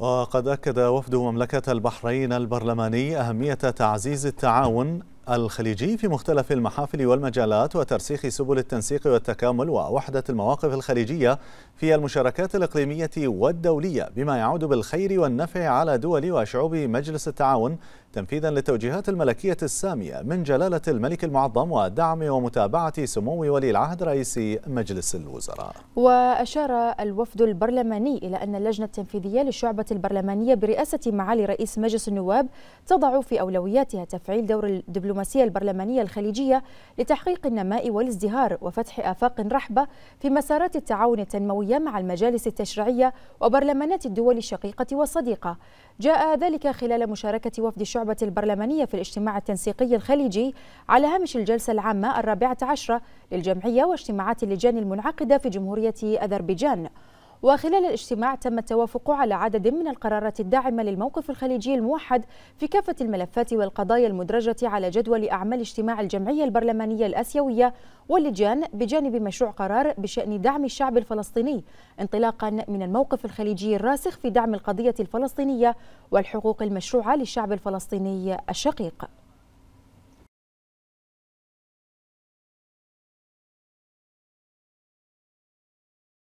وقد أكد وفد مملكة البحرين البرلماني أهمية تعزيز التعاون الخليجي في مختلف المحافل والمجالات وترسيخ سبل التنسيق والتكامل ووحدة المواقف الخليجية في المشاركات الإقليمية والدولية بما يعود بالخير والنفع على دول وشعوب مجلس التعاون تنفيذا للتوجيهات الملكية السامية من جلالة الملك المعظم ودعم ومتابعة سمو ولي العهد رئيس مجلس الوزراء وأشار الوفد البرلماني إلى أن اللجنة التنفيذية للشعبة البرلمانية برئاسة معالي رئيس مجلس النواب تضع في أولوياتها تفعيل دور الدبلوماسية الدبلوماسية البرلمانية الخليجية لتحقيق النماء والازدهار وفتح آفاق رحبة في مسارات التعاون التنموية مع المجالس التشريعية وبرلمانات الدول الشقيقة والصديقة جاء ذلك خلال مشاركة وفد الشعبة البرلمانية في الاجتماع التنسيقي الخليجي على هامش الجلسة العامة الرابعة عشرة للجمعية واجتماعات اللجان المنعقدة في جمهورية أذربيجان وخلال الاجتماع تم التوافق على عدد من القرارات الداعمة للموقف الخليجي الموحد في كافة الملفات والقضايا المدرجة على جدول أعمال اجتماع الجمعية البرلمانية الأسيوية واللجان بجانب مشروع قرار بشأن دعم الشعب الفلسطيني انطلاقا من الموقف الخليجي الراسخ في دعم القضية الفلسطينية والحقوق المشروعة للشعب الفلسطيني الشقيق